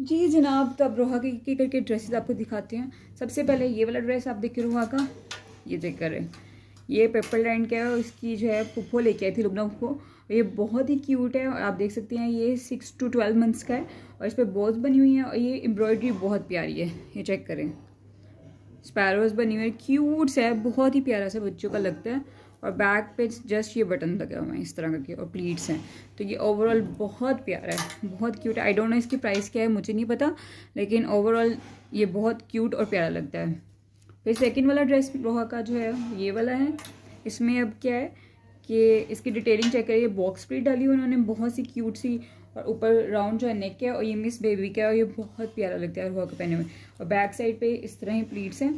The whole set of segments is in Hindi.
जी जनाब तो अब रोहा की के करके ड्रेसेस आपको दिखाते हैं सबसे पहले ये वाला ड्रेस आप देखिए रोहा का ये चेक करें ये पेपर लैंड का है इसकी जो है पुप्पो लेके आई थी लुबना को ये बहुत ही क्यूट है और आप देख सकते हैं ये सिक्स टू ट्वेल्व मंथ्स का है और इस पर बॉज बनी हुई है और ये एम्ब्रॉयडरी बहुत प्यारी है ये चेक करें स्पैरोज बनी हुई है क्यूट है बहुत ही प्यारा सा बच्चों का लगता है और बैक पे जस्ट ये बटन लगे हुए हैं इस तरह के और प्लीट्स हैं तो ये ओवरऑल बहुत प्यारा है बहुत क्यूट है आई डोंट नो इसकी प्राइस क्या है मुझे नहीं पता लेकिन ओवरऑल ये बहुत क्यूट और प्यारा लगता है फिर सेकेंड वाला ड्रेस रोहा का जो है ये वाला है इसमें अब क्या है कि इसकी डिटेलिंग चेक करिए बॉक्स प्लीट डाली हुई उन्होंने बहुत सी क्यूट सी और ऊपर राउंड जो है नेक है और ये मिस बेबी का है और ये बहुत प्यारा लगता है रोहा के पहने में और बैक साइड पे इस तरह ही प्लीट्स हैं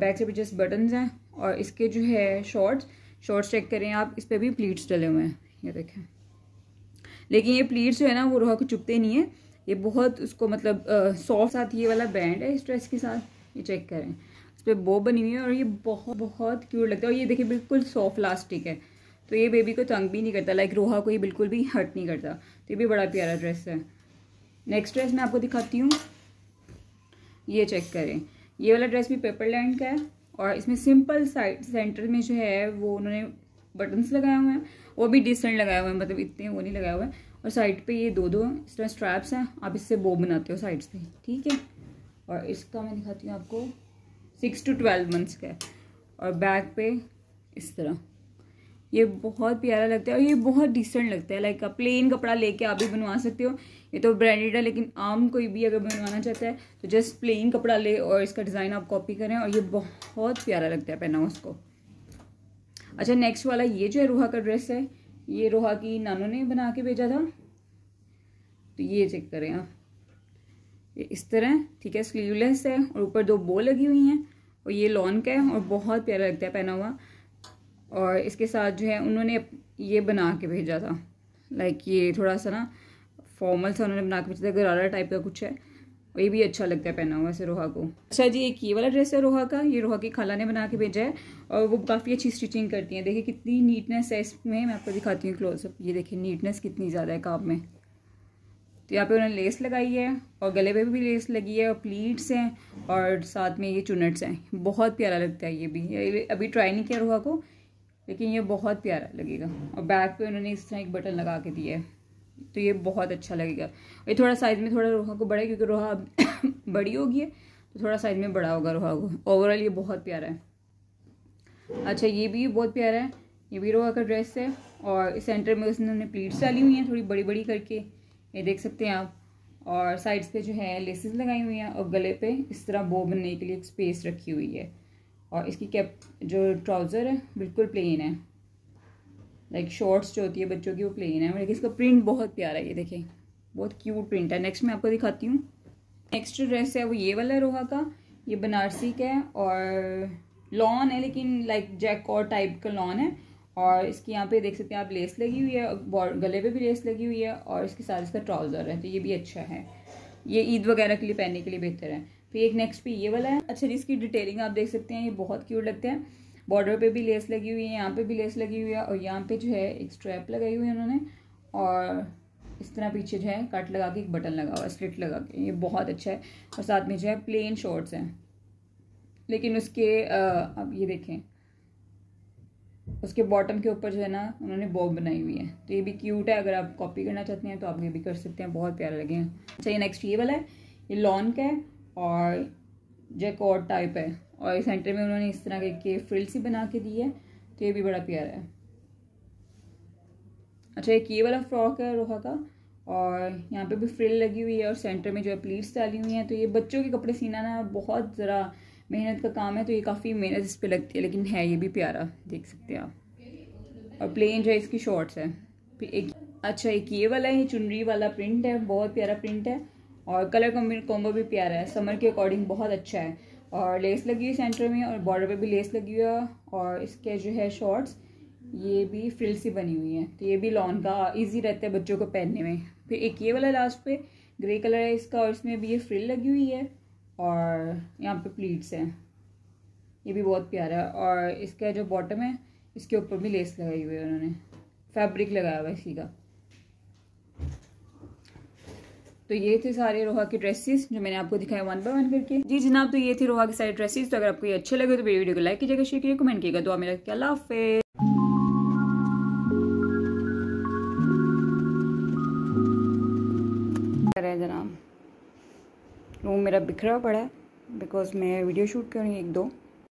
बैक साइड पे जस्ट बटन्स हैं और इसके जो है शॉर्ट्स शॉर्ट्स चेक करें आप इस पर भी प्लीट्स डले हुए हैं ये देखें लेकिन ये प्लीट्स जो है ना वो रोहा को चुपते नहीं है ये बहुत उसको मतलब सॉफ्ट साथ ये वाला बैंड है इस ड्रेस के साथ ये चेक करें इस पर बो बनी हुई है और ये बहुत बहुत क्यूट लगता है और ये देखिए बिल्कुल सॉफ्ट लास्टिक है तो ये बेबी को तंग भी नहीं करता लाइक रोहा को ये बिल्कुल भी हर्ट नहीं करता तो ये भी बड़ा प्यारा ड्रेस है नेक्स्ट ड्रेस मैं आपको दिखाती हूँ ये चेक करें ये वाला ड्रेस भी पेपर लैंड का है और इसमें सिंपल साइड सेंटर में जो है वो उन्होंने बटन्स लगाए हुए हैं वो भी डिसेंट लगाए हुए हैं मतलब इतने वो नहीं लगाए हुए हैं और साइड पे ये दो दो इस तरह स्ट्रैप्स हैं आप इससे बो बनाते हो साइड से ठीक है और इसका मैं दिखाती हूँ आपको सिक्स टू ट्वेल्व मंथ्स का और बैक पे इस तरह ये बहुत प्यारा लगता है और ये बहुत डिसेंट लगता है लाइक प्लेन कपड़ा लेके आप भी बनवा सकते हो ये तो ब्रांडेड है लेकिन आम कोई भी अगर बनवाना चाहता है तो जस्ट प्लेन कपड़ा ले और इसका डिज़ाइन आप कॉपी करें और ये बहुत प्यारा लगता है पहना उसको अच्छा नेक्स्ट वाला ये जो है रोहा का ड्रेस है ये रोहा की नानों ने बना के भेजा था तो ये चेक करें आप ये इस तरह ठीक है स्लीवलेस है और ऊपर दो बो लगी हुई हैं और ये लॉन्ग का है और बहुत प्यारा लगता है पहना हुआ और इसके साथ जो है उन्होंने ये बना के भेजा था लाइक ये थोड़ा सा ना फॉर्मल सा उन्होंने बना के भेजा था गरारा टाइप का कुछ है और ये भी अच्छा लगता है पहना हुआ ऐसे रोहा को अच्छा जी एक ये वाला ड्रेस है रोहा का ये रोहा की खाला ने बना के भेजा है और वो काफ़ी अच्छी स्टिचिंग करती हैं देखिए कितनी नीटनेस है इसमें मैं आपको दिखाती हूँ क्लोजअप ये देखिए नीटनेस कितनी ज़्यादा है काम में तो यहाँ पे उन्होंने लेस लगाई है और गले पे भी लेस लगी है और प्लीट्स हैं और साथ में ये चुनट्स हैं बहुत प्यारा लगता है ये भी अभी ट्राई नहीं किया रोहा को लेकिन ये बहुत प्यारा लगेगा और बैक पे उन्होंने इस तरह एक बटन लगा के दिया है तो ये बहुत अच्छा लगेगा ये थोड़ा साइज़ में थोड़ा रोहा को बढ़ा है क्योंकि रोहा बड़ी होगी है तो थोड़ा साइज़ में बड़ा होगा रोहा को ओवरऑल ये बहुत प्यारा है अच्छा ये भी बहुत प्यारा है ये भी रोहा का ड्रेस है और सेंटर में उसने प्लीट्स डाली हुई हैं थोड़ी बड़ी बड़ी करके ये देख सकते हैं आप और साइड्स पे जो है लेसेस लगाई हुई हैं और गले पे इस तरह बो बनने के लिए एक स्पेस रखी हुई है और इसकी कैप जो ट्राउज़र है बिल्कुल प्लेन है लाइक शॉर्ट्स जो होती है बच्चों की वो प्लेन है लेकिन इसका प्रिंट बहुत प्यारा है ये देखें बहुत क्यूट प्रिंट है नेक्स्ट मैं आपको दिखाती हूँ नेक्स्ट ड्रेस है वो ये वाला रोहा का ये बनारसी का है और लॉन है लेकिन लाइक जैक और टाइप का लॉन है और इसकी यहाँ पे देख सकते हैं आप लेस लगी हुई है गले पे भी लेस लगी हुई है और इसके साथ इसका ट्राउज़र है तो ये भी अच्छा है ये ईद वगैरह के लिए पहनने के लिए बेहतर है फिर एक नेक्स्ट पे ये वाला है अच्छा जी इसकी डिटेलिंग आप देख सकते हैं ये बहुत क्यूट लगते हैं बॉर्डर पे भी लेस लगी हुई है यहाँ पे भी लेस लगी हुई है और यहाँ पे जो है एक स्ट्रैप लगाई हुई है उन्होंने और इस तरह पीछे जो है कट लगा के एक बटन लगा हुआ है स्लिट लगा के ये बहुत अच्छा है और साथ में जो है प्लेन शॉर्ट्स हैं लेकिन उसके अब ये देखें उसके बॉटम के ऊपर जो है ना उन्होंने बॉब बनाई हुई है तो ये भी क्यूट है अगर आप कॉपी करना चाहते हैं तो आप ये भी कर सकते हैं बहुत प्यारे लगे हैं अच्छा ये नेक्स्ट ये वाला है ये लॉन का है और कोड टाइप है और सेंटर में उन्होंने इस तरह के फ्रिल सी बना के दी है तो ये भी बड़ा प्यारा है अच्छा एक ये वाला फ्रॉक है रोहा का और यहाँ पे भी फ्रिल लगी हुई है और सेंटर में जो है प्लीट्स डाली हुई हैं तो ये बच्चों के कपड़े सीना ना बहुत ज़रा मेहनत का काम है तो ये काफ़ी मेहनत इस पर लगती है लेकिन है ये भी प्यारा देख सकते हैं आप और प्लेन जो है इसकी शॉर्ट्स है फिर एक अच्छा एक ये वाला है चुनरी वाला प्रिंट है बहुत प्यारा प्रिंट है और कलर कॉम्बो भी प्यारा है समर के अकॉर्डिंग बहुत अच्छा है और लेस लगी हुई सेंटर में और बॉर्डर पे भी लेस लगी हुई है और इसके जो है शॉर्ट्स ये भी फ्रिल सी बनी हुई है तो ये भी लॉन का इजी रहता है बच्चों को पहनने में फिर एक ये वाला लास्ट पे ग्रे कलर है इसका और इसमें भी ये फ्रिल लगी हुई है और यहाँ पे प्लीट्स हैं ये भी बहुत प्यारा है और इसका जो बॉटम है इसके ऊपर भी लेस लगाई हुई है उन्होंने फैब्रिक लगाया हुआ इसी का तो ये थे सारे रोहा के ड्रेसेस जो मैंने आपको दिखाया वन बाय वन करके जी जनाब तो ये थे रोहा के सारे ड्रेसेस तो अगर आपको ये अच्छे लगे तो मेरी वीडियो को लाइक कीजिएगा शेयर कीजिएगा कमेंट कीजिएगा तो मेरा क्या हाफिज जनाब रूम मेरा बिखरा पड़ा है बिकॉज मैं वीडियो शूट कर रही हूँ एक दो